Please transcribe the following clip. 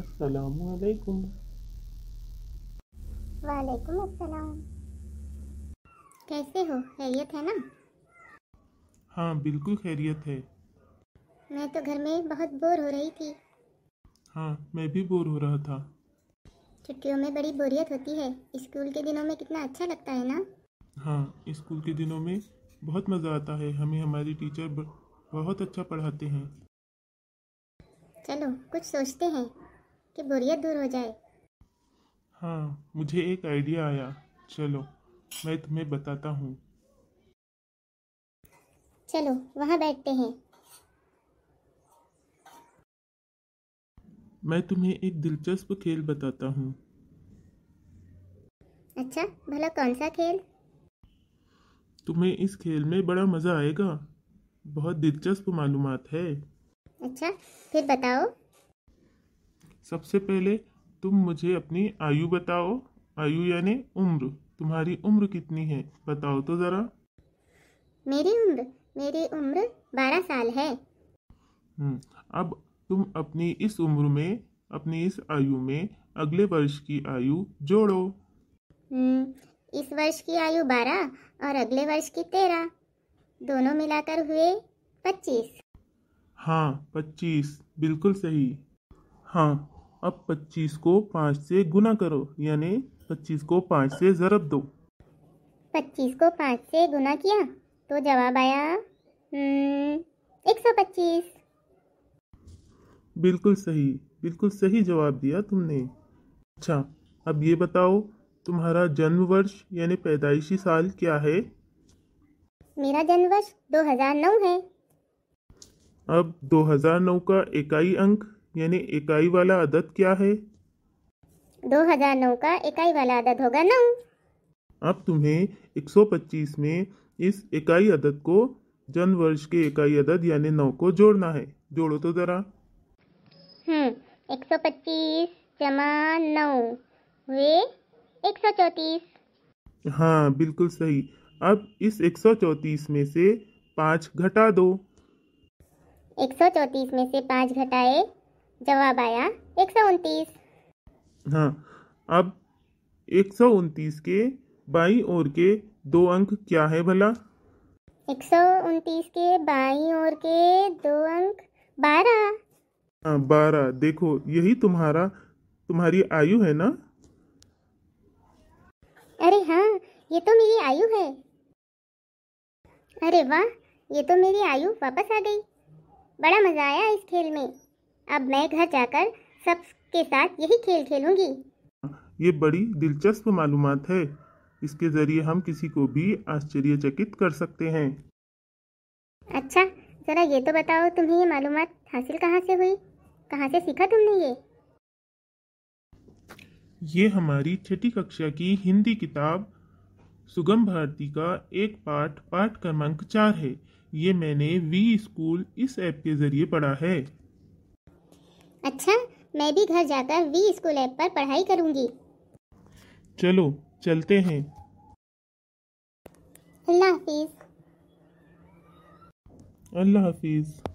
अस्सलाम वालेकुम अस्सलाम कैसे हो खैरियत है ना हाँ बिल्कुल खैरियत है मैं तो घर में बहुत बोर हो रही थी हाँ मैं भी बोर हो रहा था छुट्टियों में बड़ी बोरियत होती है स्कूल के दिनों में कितना अच्छा लगता है ना हाँ स्कूल के दिनों में बहुत मज़ा आता है हमें हमारी टीचर बहुत अच्छा पढ़ाते हैं चलो कुछ सोचते हैं कि बोरियत दूर हो जाए हाँ मुझे एक आइडिया आया चलो मैं तुम्हें बताता हूँ चलो वहाँ बैठते हैं मैं तुम्हें एक दिलचस्प खेल बताता हूँ अच्छा भला कौन सा खेल तुम्हें इस खेल में बड़ा मज़ा आएगा बहुत दिलचस्प मालूमात है अच्छा फिर बताओ सबसे पहले तुम मुझे अपनी आयु बताओ आयु यानी उम्र तुम्हारी उम्र कितनी है बताओ तो ज़रा मेरी उम्र मेरी उम्र बारह साल है हम्म, अब तुम अपनी इस उम्र में अपनी इस आयु में अगले वर्ष की आयु जोड़ो हम्म, इस वर्ष की आयु बारह और अगले वर्ष की तेरह दोनों मिलाकर हुए पच्चीस हाँ पच्चीस बिल्कुल सही हाँ अब 25 को 5 से गुना करो यानी 25 को 5 से ज़रब दो 25 को 5 से गुना किया तो जवाब आया हम्म, एक सौ पच्चीस बिल्कुल सही बिल्कुल सही जवाब दिया तुमने अच्छा अब ये बताओ तुम्हारा जन्म वर्ष यानी पैदाइशी साल क्या है मेरा जन्म वर्ष 2009 है अब 2009 का इकाई अंक यानी इकाई वाला अदद क्या है दो हजार नौ का इकाई वाला अदद होगा नौ अब तुम्हें 125 में इस इकाई अदद को जन वर्ष के इकाई अदद यानी नौ को जोड़ना है जोड़ो तो जरा हम्म 125 जमा नौ वे 134 हाँ बिल्कुल सही अब इस 134 में से पाँच घटा दो 134 में से पाँच घटाए जवाब आया एक सौ उनतीस हाँ अब एक सौ उनतीस के बाई और के दो अंक क्या है भला एक सौ उनतीस के बाई और के दो अंक बारह हाँ बारह देखो यही तुम्हारा तुम्हारी आयु है ना अरे हाँ ये तो मेरी आयु है अरे वाह ये तो मेरी आयु वापस आ गई बड़ा मज़ा आया इस खेल में अब मैं घर जाकर सब के साथ यही खेल खेलूंगी ये बड़ी दिलचस्प मालूम है इसके जरिए हम किसी को भी आश्चर्यचकित कर सकते हैं अच्छा जरा ये तो बताओ तुम्हें ये मालूम हासिल कहाँ से हुई कहाँ से सीखा तुमने ये ये हमारी छठी कक्षा की हिंदी किताब सुगम भारती का एक पाठ पाठ क्रमांक चार है ये मैंने वी स्कूल इस ऐप के जरिए पढ़ा है अच्छा मैं भी घर जाकर वी स्कूल ऐप पर पढ़ाई करूंगी चलो चलते हैं अल्लाह हाफिज अल्लाह हाफिज़